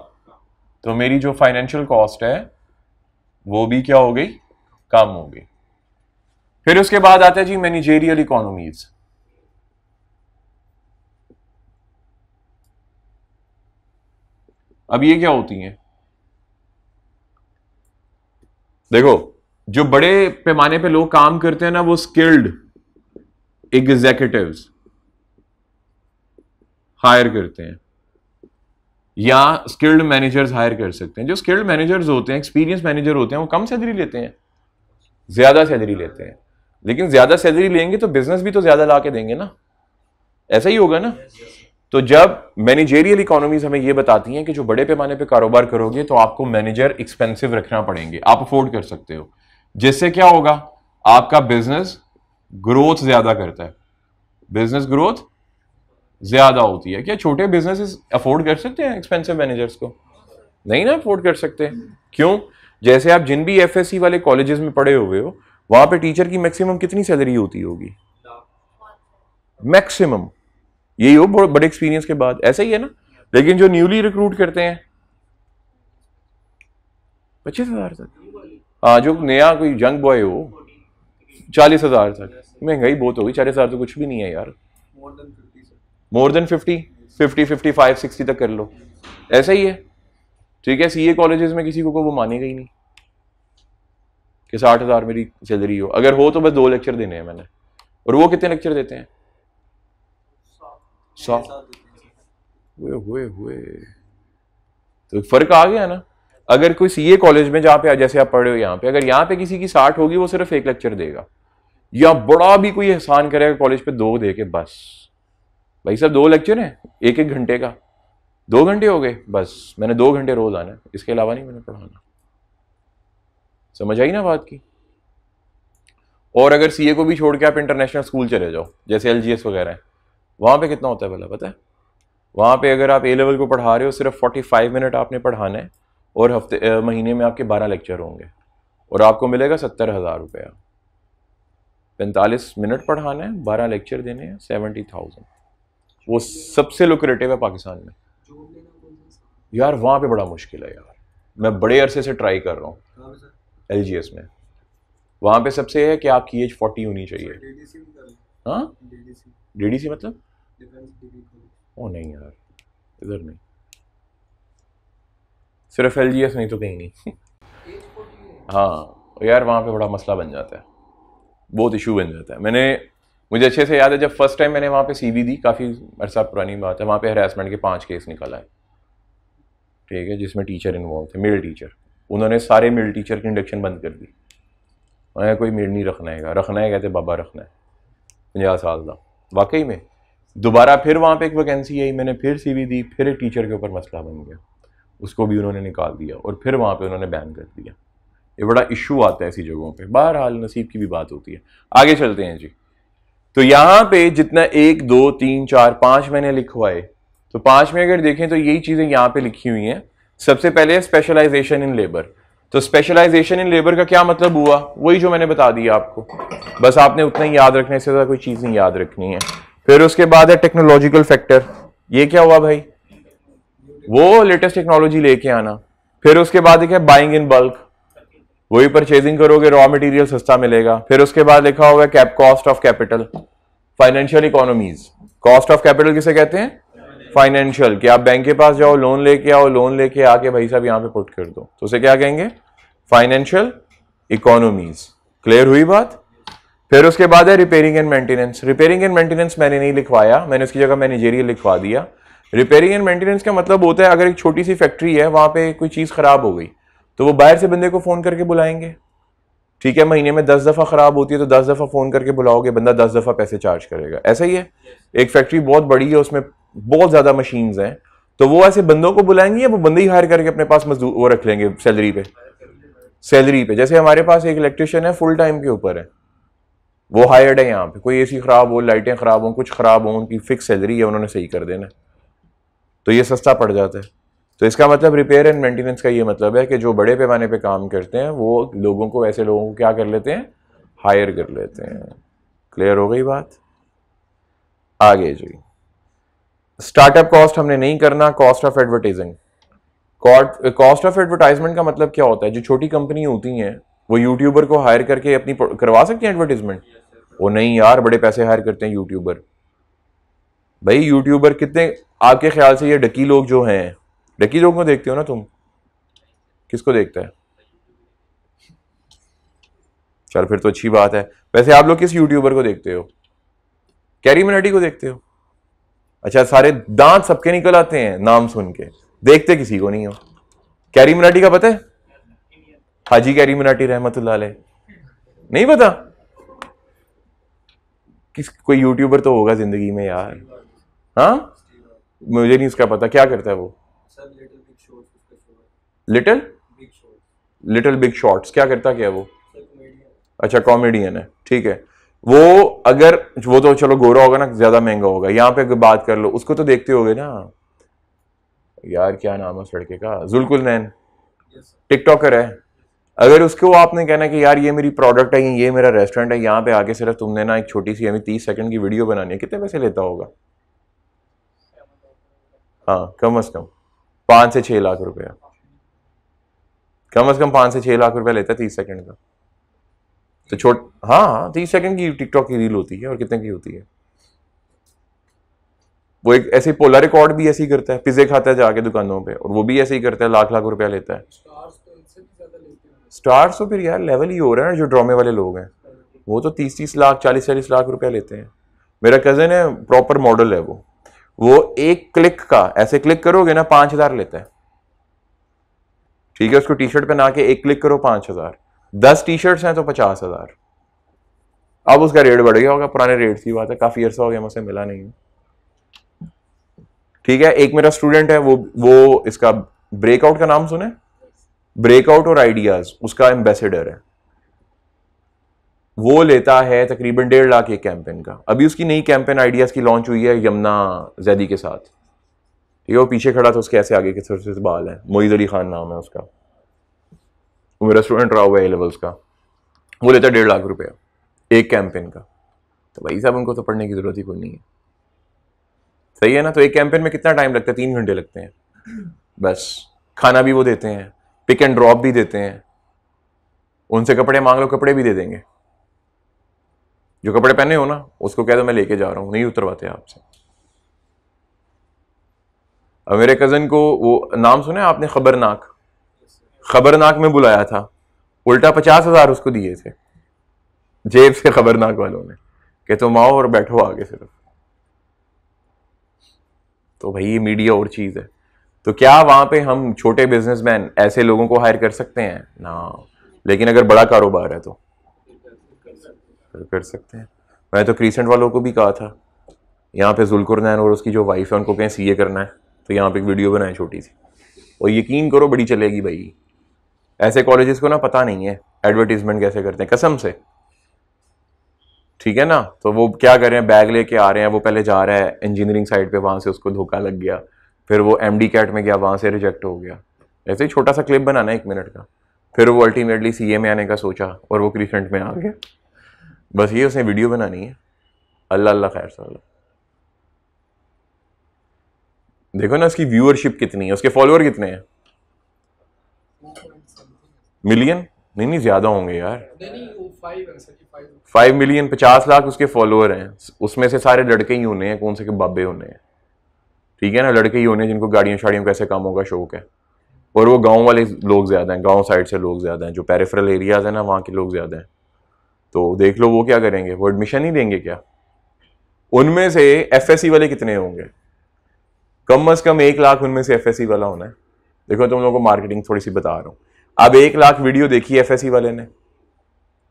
तो मेरी जो फाइनेंशियल कॉस्ट है वो भी क्या हो गई कम हो गई फिर उसके बाद आता हैं जी मैनेजेरियल इकोनॉमीज अब ये क्या होती हैं देखो जो बड़े पैमाने पे लोग काम करते हैं ना वो स्किल्ड एग्जेक्यूटिव हायर करते हैं या स्किल्ड मैनेजर्स हायर कर सकते हैं जो स्किल्ड मैनेजर्स होते हैं एक्सपीरियंस मैनेजर होते हैं वो कम सैलरी लेते हैं ज़्यादा सैलरी लेते हैं लेकिन ज़्यादा सैलरी लेंगे तो बिजनेस भी तो ज़्यादा ला के देंगे ना ऐसा ही होगा ना तो जब मैनेजेरियल इकोनॉमीज हमें यह बताती हैं कि जो बड़े पैमाने पे कारोबार करोगे तो आपको मैनेजर एक्सपेंसिव रखना पड़ेंगे आप अफोर्ड कर सकते हो जिससे क्या होगा आपका बिजनेस ग्रोथ ज्यादा करता है बिजनेस ग्रोथ ज्यादा होती है क्या छोटे बिजनेस अफोर्ड कर सकते हैं एक्सपेंसिव मैनेजर्स को नहीं ना अफोर्ड कर सकते क्यों जैसे आप जिन भी एफ वाले कॉलेजेस में पढ़े हुए हो वहां पे टीचर की मैक्सिमम कितनी सैलरी होती होगी मैक्सिमम यही हो बड़े एक्सपीरियंस के बाद ऐसा ही है ना लेकिन जो न्यूली रिक्रूट करते हैं पच्चीस हजार तक हाँ जो नया कोई यंग बॉय हो चालीस हजार तक महंगाई बहुत होगी चालीस हजार तो कुछ भी नहीं है यार more than fifty fifty fifty five sixty तक कर लो ऐसा ही है ठीक है सी ए कॉलेजेस में किसी को को वो मानेगा ही नहीं कि साठ हज़ार मेरी सैलरी हो अगर हो तो बस दो लेक्चर देने हैं मैंने और वो कितने लेक्चर देते हैं सौ हुए हुए तो फर्क आ गया ना अगर कोई सीए कॉलेज में जहाँ पे जैसे आप पढ़े हो यहाँ पे अगर यहाँ पे किसी की साठ होगी वो सिर्फ एक लेक्चर देगा या बड़ा भी कोई एहसान करेगा कॉलेज पे दो दे के बस भाई साहब दो लेक्चर हैं एक एक घंटे का दो घंटे हो गए बस मैंने दो घंटे रोज आना इसके अलावा नहीं मैंने पढ़ाना समझ आई ना बात की और अगर सीए को भी छोड़ के आप इंटरनेशनल स्कूल चले जाओ जैसे एलजीएस वगैरह है वहाँ पे कितना होता है भला पता है वहाँ पे अगर आप ए लेवल को पढ़ा रहे हो सिर्फ 45 मिनट आपने पढ़ाना है और हफ्ते महीने में आपके 12 लेक्चर होंगे और आपको मिलेगा सत्तर हज़ार रुपया पैंतालीस मिनट पढ़ाना है बारह लेक्चर देने हैं सेवेंटी थाउजेंड वो सबसे लुक्रेटिव है पाकिस्तान में यार वहाँ पे बड़ा मुश्किल है यार मैं बड़े अरसे से ट्राई कर रहा हूँ एल जी एस में वहाँ पे सबसे है कि आपकी एज फोर्टी होनी चाहिए हाँ डी डी सी मतलब वो नहीं यार इधर नहीं सिर्फ एल जी एस नहीं तो कहीं नहीं हाँ यार वहाँ पे बड़ा मसला बन जाता है बहुत इशू बन जाता है मैंने मुझे अच्छे से याद है जब फर्स्ट टाइम मैंने वहाँ पे सीवी दी काफ़ी अरसा पुरानी बात है वहाँ पे हरासमेंट के पांच केस निकल आए ठीक है जिसमें टीचर इन्वॉल्व थे मेल टीचर उन्होंने सारे मेल टीचर की इंडक्शन बंद कर दी मैं कोई मेल नहीं रखना है रखना है कहते बाबा रखना है पंजा साल का वाकई में दोबारा फिर वहाँ पे एक वैकेंसी आई मैंने फिर सीवी दी फिर एक टीचर के ऊपर मसला बन गया उसको भी उन्होंने निकाल दिया और फिर वहाँ पे उन्होंने बैन कर दिया ये बड़ा इशू आता है ऐसी जगहों पे बहरहाल नसीब की भी बात होती है आगे चलते हैं जी तो यहाँ पे जितना एक दो तीन चार पाँच मैंने लिखवाए तो पाँच में अगर देखें तो यही चीज़ें यहाँ पर लिखी हुई हैं सबसे पहले स्पेशलाइजेशन इन लेबर तो स्पेशलाइजेशन इन लेबर का क्या मतलब हुआ वही जो मैंने बता दिया आपको बस आपने उतना ही याद रखना है इससे ज़्यादा कोई चीज़ नहीं याद रखनी है फिर उसके बाद है टेक्नोलॉजिकल फैक्टर ये क्या हुआ भाई वो लेटेस्ट टेक्नोलॉजी लेके आना फिर उसके बाद है बाइंग इन बल्क वही परचेजिंग करोगे रॉ मटेरियल सस्ता मिलेगा फिर उसके बाद लिखा होगा cap cost of capital financial economies cost of capital किसे कहते हैं फाइनेंशियल कि आप बैंक के पास जाओ लोन लेके आओ लोन लेके आके भाई साहब यहां पे पुट कर दो तो उसे क्या कहेंगे फाइनेंशियल इकोनॉमीज क्लियर हुई बात फिर उसके बाद है repairing and maintenance repairing and maintenance मैंने नहीं लिखवाया मैंने उसकी जगह मैनेजेरियल लिखवा दिया रिपेयरिंग एंड मेंटेनेंस का मतलब होता है अगर एक छोटी सी फैक्ट्री है वहाँ पे कोई चीज़ ख़राब हो गई तो वो बाहर से बंदे को फ़ोन करके बुलाएंगे ठीक है महीने में दस दफ़ा ख़राब होती है तो दस दफ़ा फ़ोन करके बुलाओगे बंदा दस दफ़ा पैसे चार्ज करेगा ऐसा ही है एक फैक्ट्री बहुत बड़ी है उसमें बहुत ज़्यादा मशीन हैं तो वो ऐसे बंदों को बुलाएंगे या वो बंदे ही हायर करके अपने पास मजदूर वो रख लेंगे सैलरी पे सैलरी पे जैसे हमारे पास एक इलेक्ट्रिशियन है फुल टाइम के ऊपर है वो हायर्ड है यहाँ पे कोई ए ख़राब हो लाइटें ख़राब हों कुछ ख़राब हों उनकी फिक्स सैलरी है उन्होंने सही कर देना तो ये सस्ता पड़ जाता है तो इसका मतलब रिपेयर एंड मेंटेनेंस का ये मतलब है कि जो बड़े पैमाने पे काम करते हैं वो लोगों को ऐसे लोगों को क्या कर लेते हैं हायर कर लेते हैं क्लियर हो गई बात आगे जी स्टार्टअप कॉस्ट हमने नहीं करना cost of advertising cost of advertisement का मतलब क्या होता है जो छोटी कंपनी होती हैं वो यूट्यूबर को हायर करके अपनी करवा सकती हैं एडवर्टीजमेंट वो नहीं यार बड़े पैसे हायर करते हैं यूट्यूबर भाई यूट्यूबर कितने आपके ख्याल से ये डकी लोग जो हैं डकी लोग को देखते हो ना तुम किसको देखता है चल फिर तो अच्छी बात है वैसे आप लोग किस यूट्यूबर को देखते हो कैरी मिनाटी को देखते हो अच्छा सारे दांत सबके निकल आते हैं नाम सुन के देखते किसी को नहीं हो कैरी मिनाटी का पता है हाजी कैरी मिनाटी रहमत नहीं पता किस कोई यूट्यूबर तो होगा जिंदगी में यार हाँ मुझे नहीं उसका पता क्या करता है वो लिटिल लिटिल बिग शॉर्ट्स क्या करता क्या वो अच्छा कॉमेडियन है ठीक है वो अगर वो तो चलो गोरा होगा ना ज्यादा महंगा होगा यहाँ पे बात कर लो उसको तो देखते होगे ना यार क्या नाम है उस लड़के का जुलकुल नैन टिकटॉकर है अगर उसको आपने कहना कि यार ये मेरी प्रोडक्ट है ये मेरा रेस्टोरेंट है यहाँ पे आके सिर्फ तुमने ना एक छोटी सी हमें तीस सेकंड की वीडियो बनानी है कितने पैसे लेता होगा हाँ कम अज़ कम पाँच से छः लाख रुपया कम अज़ कम पाँच से छः लाख रुपया लेता है तीस सेकेंड का तो छोट हाँ हाँ तीस सेकेंड की टिकटॉक की रील होती है और कितने की होती है वो एक ऐसे पोला रिकॉर्ड भी ऐसे ही करता है पिज्जे खाता है जाके दुकानों पे और वो भी ऐसे ही करता है लाख लाख रुपया लेता है स्टार्स तो फिर यार लेवल ही हो रहा है ना जो ड्रामे वाले लोग हैं वो तो तीस तीस लाख चालीस चालीस लाख रुपया लेते हैं मेरा कज़न है प्रॉपर मॉडल है वो वो एक क्लिक का ऐसे क्लिक करोगे ना पाँच हज़ार लेता है ठीक है उसको टी शर्ट पहना के एक क्लिक करो पाँच हज़ार दस टी शर्ट्स हैं तो पचास हज़ार अब उसका रेट बढ़ गया होगा पुराने रेट की बात है काफ़ी अर्सा हो गया मुझसे मिला नहीं ठीक है एक मेरा स्टूडेंट है वो वो इसका ब्रेकआउट का नाम सुने ब्रेकआउट और आइडियाज उसका एम्बेसडर है वो लेता है तकरीबन डेढ़ लाख एक कैंपेन का अभी उसकी नई कैंपेन आइडियाज की लॉन्च हुई है यमुना जैदी के साथ ठीक है वो पीछे खड़ा था उसके ऐसे आगे के से बाल है मोईज अली खान नाम है उसका रेस्टोरेंट रहा हुआ है लेवल्स का वो लेता है डेढ़ लाख रुपया एक कैंपेन का तो भाई साहब उनको तो पढ़ने की ज़रूरत ही कोई नहीं है सही है ना तो एक कैंपेन में कितना टाइम लगता है तीन घंटे लगते हैं बस खाना भी वो देते हैं पिक एंड ड्रॉप भी देते हैं उनसे कपड़े मांग लो कपड़े भी दे देंगे जो कपड़े पहने हो ना उसको कह दो मैं लेके जा रहा हूं नहीं उतरवाते आपसे अब मेरे कज़न को वो नाम सुना आपने खबरनाक खबरनाक में बुलाया था उल्टा पचास हज़ार उसको दिए थे जेब से खबरनाक वालों ने कि तुम आओ और बैठो आगे सिर्फ तो भाई ये मीडिया और चीज़ है तो क्या वहाँ पे हम छोटे बिजनेसमैन ऐसे लोगों को हायर कर सकते हैं ना लेकिन अगर बड़ा कारोबार है तो कर सकते हैं मैं तो क्रीसेंट वालों को भी कहा था यहाँ पे नैन और उसकी जो वाइफ है उनको कहें सीए करना है तो यहाँ पे एक वीडियो बनाए छोटी सी और यकीन करो बड़ी चलेगी भाई ऐसे कॉलेजेस को ना पता नहीं है एडवर्टीजमेंट कैसे करते हैं कसम से ठीक है ना तो वो क्या कर रहे हैं बैग लेके आ रहे हैं वो पहले जा रहा है इंजीनियरिंग साइड पे वहाँ से उसको धोखा लग गया फिर वो एम डी कैट में गया वहाँ से रिजेक्ट हो गया ऐसे ही छोटा सा क्लिप बनाना एक मिनट का फिर वो अल्टीमेटली सी ए में आने का सोचा और वो क्रीसेंट में आ गया बस ये उसने वीडियो बनानी है अल्लाह अल्लाह खैर साल देखो ना उसकी व्यूअरशिप कितनी है उसके फॉलोअर कितने हैं मिलियन नहीं नहीं ज़्यादा होंगे यार फाइव मिलियन पचास लाख उसके फॉलोअर हैं उसमें से सारे लड़के ही होने हैं कौन से के बाबे होने हैं ठीक है ना लड़के ही होने जिनको गाड़ियों शाड़ियों कैसे काम होगा शौक है और वो गांव वाले लोग ज़्यादा हैं गांव साइड से लोग ज़्यादा हैं जो पेरिफेरल एरियाज़ हैं ना वहाँ के लोग ज़्यादा हैं तो देख लो वो क्या करेंगे वो एडमिशन ही देंगे क्या उनमें से एफ वाले कितने होंगे कम अज़ कम एक लाख उनमें से एफ वाला होना है देखो तुम लोगों को मार्केटिंग थोड़ी सी बता रहा हूँ अब एक लाख वीडियो देखी एफ वाले ने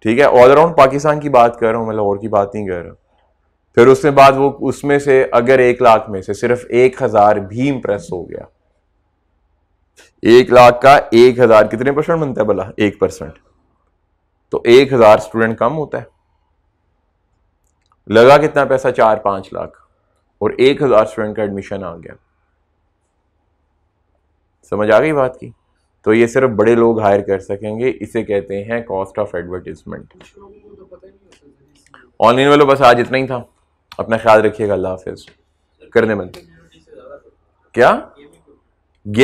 ठीक है ऑल अराउंड पाकिस्तान की बात कर रहा हूँ मैं लाहौर की बात नहीं कर रहा फिर उसके बाद वो उसमें से अगर एक लाख में से सिर्फ एक हजार भी इंप्रेस हो गया एक लाख का एक हजार कितने परसेंट बनता है भला एक परसेंट तो एक हजार स्टूडेंट कम होता है लगा कितना पैसा चार पांच लाख और एक हजार स्टूडेंट का एडमिशन आ गया समझ आ गई बात की तो ये सिर्फ बड़े लोग हायर कर सकेंगे इसे कहते हैं कॉस्ट ऑफ एडवर्टीजमेंट ऑनलाइन वालों बस आज इतना ही था अपना ख्याल रखिएगा अल्लाह हाफिज करने बंद क्या गेम